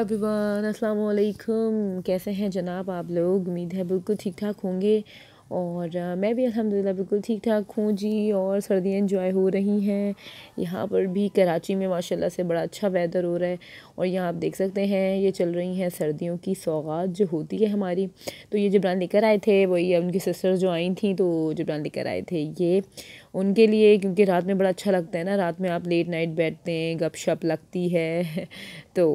everyone अस्सलाम वालेकुम कैसे हैं जनाब आप लोग उम्मीद है बिल्कुल ठीक ठाक होंगे और मैं भी अल्हम्दुलिल्लाह बिल्कुल ठीक ठाक हूँ जी और सर्दियाँ इन्जॉय हो रही हैं यहाँ पर भी कराची में माशाल्लाह से बड़ा अच्छा वेदर हो रहा है और यहाँ आप देख सकते हैं ये चल रही हैं सर्दियों की सौगात जो होती है हमारी तो ये जबरान लेकर आए थे वही उनकी सिस्टर जो आई थी तो जबरान लेकर आए थे ये उनके लिए क्योंकि रात में बड़ा अच्छा लगता है ना रात में आप लेट नाइट बैठते हैं गपशप लगती है तो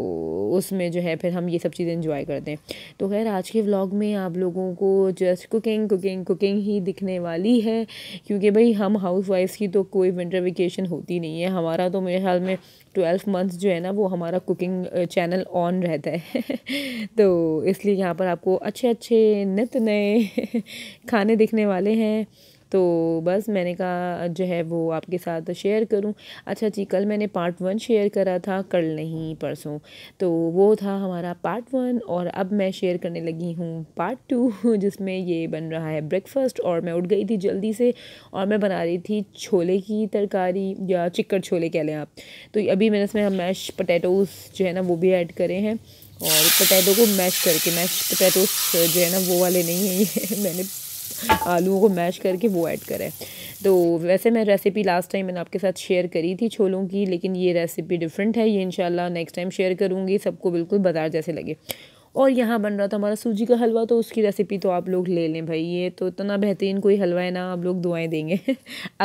उसमें जो है फिर हम ये सब चीज़ें इन्जॉय करते हैं तो खैर आज के व्लॉग में आप लोगों को जस्ट कुकिंग कुकिंग कुकिंग ही दिखने वाली है क्योंकि भाई हम हाउस वाइफ की तो कोई विंटर वेकेशन होती नहीं है हमारा तो मेरे ख्याल में ट्वेल्व मंथ्स जो है ना वो हमारा कुकिंग चैनल ऑन रहता है तो इसलिए यहाँ पर आपको अच्छे अच्छे नित नए खाने दिखने वाले हैं तो बस मैंने कहा जो है वो आपके साथ शेयर करूँ अच्छा जी कल मैंने पार्ट वन शेयर करा था कल नहीं परसों तो वो था हमारा पार्ट वन और अब मैं शेयर करने लगी हूँ पार्ट टू जिसमें ये बन रहा है ब्रेकफास्ट और मैं उठ गई थी जल्दी से और मैं बना रही थी छोले की तरकारी या चिक्कर छोले कह लें आप तो अभी मैंने इसमें मैश पटेटोज़ जो है ना वो भी ऐड करे हैं और पटैटो को मैश करके मैश पटैटो जो है ना वो वाले नहीं हैं ये मैंने आलू को मैश करके वो ऐड करें तो वैसे मैं रेसिपी लास्ट टाइम मैंने आपके साथ शेयर करी थी छोलों की लेकिन ये रेसिपी डिफरेंट है ये इनशाला नेक्स्ट टाइम शेयर करूँगी सबको बिल्कुल बाजार जैसे लगे और यहाँ बन रहा था हमारा सूजी का हलवा तो उसकी रेसिपी तो आप लोग ले लें भाई ये तो इतना बेहतरीन कोई हलवा है ना आप लोग दुआएं देंगे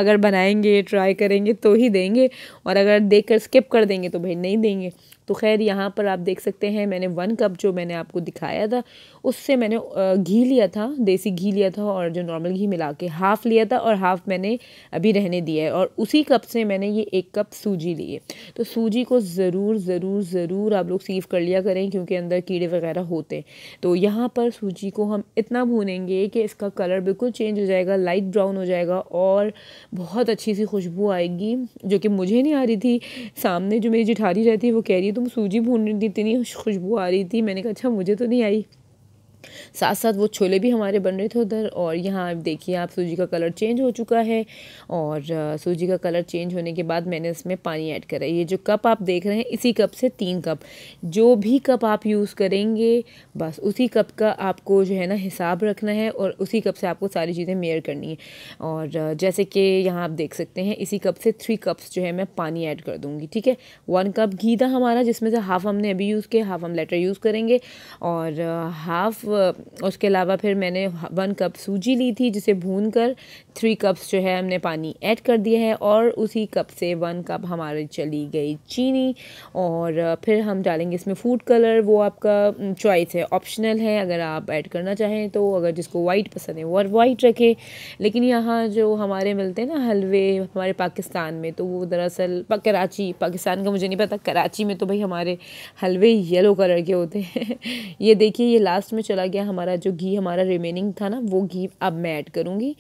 अगर बनाएंगे ट्राई करेंगे तो ही देंगे और अगर देख कर स्किप कर देंगे तो भाई नहीं देंगे तो खैर यहाँ पर आप देख सकते हैं मैंने वन कप जो मैंने आपको दिखाया था उससे मैंने घी लिया था देसी घी लिया था और जो नॉर्मल घी मिला के हाफ़ लिया था और हाफ़ मैंने अभी रहने दिया है और उसी कप से मैंने ये एक कप सूजी लिए तो सूजी को ज़रूर ज़रूर ज़रूर आप लोग सीव कर लिया करें क्योंकि अंदर कीड़े वगैरह होते हैं तो यहाँ पर सूजी को हम इतना भूनेंगे कि इसका कलर बिल्कुल चेंज हो जाएगा लाइट ब्राउन हो जाएगा और बहुत अच्छी सी खुशबू आएगी जो कि मुझे नहीं आ रही थी सामने जो मेरी जिठारी रहती है वो कह रही है तो तुम सूजी भून रही थी इतनी खुशबू आ रही थी मैंने कहा अच्छा मुझे तो नहीं आई साथ साथ वो छोले भी हमारे बन रहे थे उधर और यहाँ देखिए आप सूजी का कलर चेंज हो चुका है और सूजी का कलर चेंज होने के बाद मैंने इसमें पानी ऐड करा ये जो कप आप देख रहे हैं इसी कप से तीन कप जो भी कप आप यूज़ करेंगे बस उसी कप का आपको जो है ना हिसाब रखना है और उसी कप से आपको सारी चीज़ें मेयर करनी है और जैसे कि यहाँ आप देख सकते हैं इसी कप से थ्री कप्स जो है मैं पानी ऐड कर दूँगी ठीक है वन कप घी था हमारा जिसमें से हाफ़ हमने अभी यूज़ किया हाफ़ हम लेटर यूज़ करेंगे और हाफ़ उसके अलावा फिर मैंने वन कप सूजी ली थी जिसे भून कर थ्री कप्स जो है हमने पानी ऐड कर दिया है और उसी कप से वन कप हमारी चली गई चीनी और फिर हम डालेंगे इसमें फूड कलर वो आपका चॉइस है ऑप्शनल है अगर आप ऐड करना चाहें तो अगर जिसको वाइट पसंद है वो और वाइट रखें लेकिन यहाँ जो हमारे मिलते हैं ना हलवे हमारे पाकिस्तान में तो वो दरअसल कराची पाकिस्तान का मुझे नहीं पता कराची में तो भाई हमारे हलवे येलो कलर के होते हैं ये देखिए ये लास्ट में चला चला गया हमारा जो घी हमारा रिमेनिंग था ना वो घी अब मैं ऐड करूँगी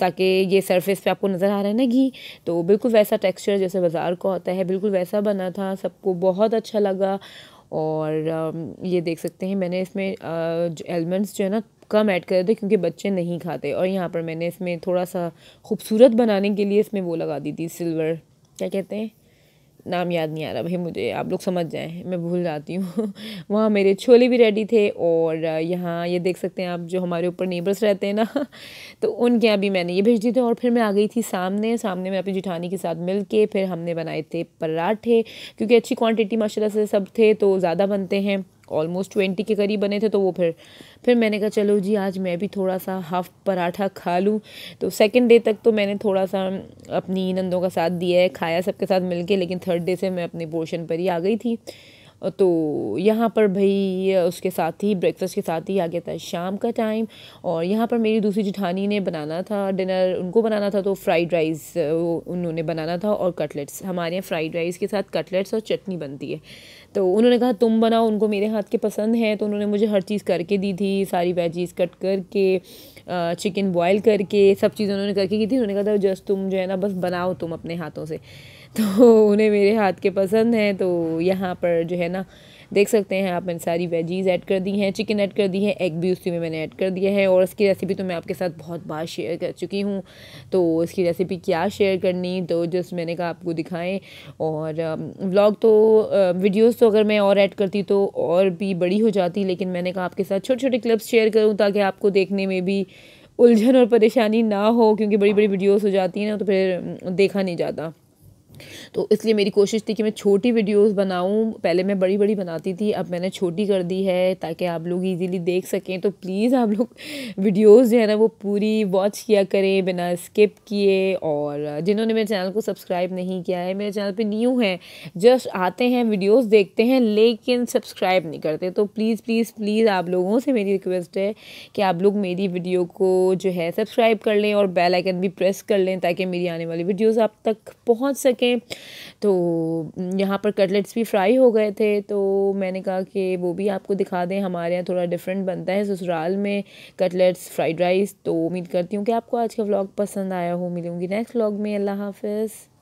ताकि ये सरफेस पे आपको नज़र आ रहा है ना घी तो बिल्कुल वैसा टेक्सचर जैसे बाज़ार का होता है बिल्कुल वैसा बना था सबको बहुत अच्छा लगा और ये देख सकते हैं मैंने इसमें एलिमेंट्स जो है ना कम ऐड करे थे क्योंकि बच्चे नहीं खाते और यहाँ पर मैंने इसमें थोड़ा सा खूबसूरत बनाने के लिए इसमें वो लगा दी थी सिल्वर क्या कहते हैं नाम याद नहीं आ रहा भाई मुझे आप लोग समझ जाएँ मैं भूल जाती हूँ वहाँ मेरे छोले भी रेडी थे और यहाँ ये देख सकते हैं आप जो हमारे ऊपर नेबर्स रहते हैं ना तो उनके यहाँ भी मैंने ये भेज दिए थे और फिर मैं आ गई थी सामने सामने में अपनी जिठानी के साथ मिल के फिर हमने बनाए थे पराठे क्योंकि अच्छी क्वान्टिटी माशाला से सब थे तो ज़्यादा बनते हैं ऑलमोस्ट ट्वेंटी के करीब बने थे तो वो फिर फिर मैंने कहा चलो जी आज मैं भी थोड़ा सा हाफ पराठा खा लूँ तो सेकेंड डे तक तो मैंने थोड़ा सा अपनी नंदों का साथ दिया है खाया सबके साथ मिल के लेकिन थर्ड डे से मैं अपने पोर्शन पर ही आ गई थी तो यहाँ पर भाई उसके साथ ही ब्रेकफास्ट के साथ ही आ गया था शाम का टाइम और यहाँ पर मेरी दूसरी जिठानी ने बनाना था डिनर उनको बनाना था तो फ्राइड राइस उन्होंने बनाना था और कटलेट्स हमारे यहाँ फ्राइड राइस के साथ कटलेट्स और चटनी बनती है तो उन्होंने कहा तुम बनाओ उनको मेरे हाथ के पसंद हैं तो उन्होंने मुझे हर चीज़ करके दी थी सारी वेजीज़ कट करके चिकन बॉयल करके सब चीज़ें उन्होंने करके की थी उन्होंने कहा था जस्ट तुम जो है ना बस बनाओ तुम अपने हाथों से तो उन्हें मेरे हाथ के पसंद हैं तो यहाँ पर जो है ना देख सकते हैं आप मैंने सारी वेजीज़ ऐड कर दी हैं चिकन ऐड कर दी है एग भी उसी में मैंने ऐड कर दिया है और इसकी रेसिपी तो मैं आपके साथ बहुत बार शेयर कर चुकी हूँ तो इसकी रेसिपी क्या शेयर करनी तो जस्ट मैंने कहा आपको दिखाएं और व्लॉग तो वीडियोस तो अगर मैं और ऐड करती तो और भी बड़ी हो जाती लेकिन मैंने कहा आपके साथ छोटे छोटे क्लिप्स शेयर करूँ ताकि आपको देखने में भी उलझन और परेशानी ना हो क्योंकि बड़ी बड़ी वीडियोज़ हो जाती हैं ना तो फिर देखा नहीं जाता तो इसलिए मेरी कोशिश थी कि मैं छोटी वीडियोस बनाऊं पहले मैं बड़ी बड़ी बनाती थी अब मैंने छोटी कर दी है ताकि आप लोग इजीली देख सकें तो प्लीज़ आप लोग वीडियोस जो है ना वो पूरी वॉच किया करें बिना स्किप किए और जिन्होंने मेरे चैनल को सब्सक्राइब नहीं किया है मेरे चैनल पर न्यू हैं जस्ट आते हैं वीडियोज़ देखते हैं लेकिन सब्सक्राइब नहीं करते तो प्लीज़ प्लीज़ प्लीज़ आप लोगों से मेरी रिक्वेस्ट है कि आप लोग मेरी वीडियो को जो है सब्सक्राइब कर लें और बेलाइकन भी प्रेस कर लें ताकि मेरी आने वाली वीडियोज़ आप तक पहुँच सकें तो यहाँ पर कटलेट्स भी फ्राई हो गए थे तो मैंने कहा कि वो भी आपको दिखा दें हमारे यहाँ थोड़ा डिफरेंट बनता है ससुराल में कटलेट्स फ्राइड राइस तो उम्मीद करती हूँ कि आपको आज का व्लॉग पसंद आया हो मिलूँगी नेक्स्ट व्लॉग में अल्लाह हाफिज़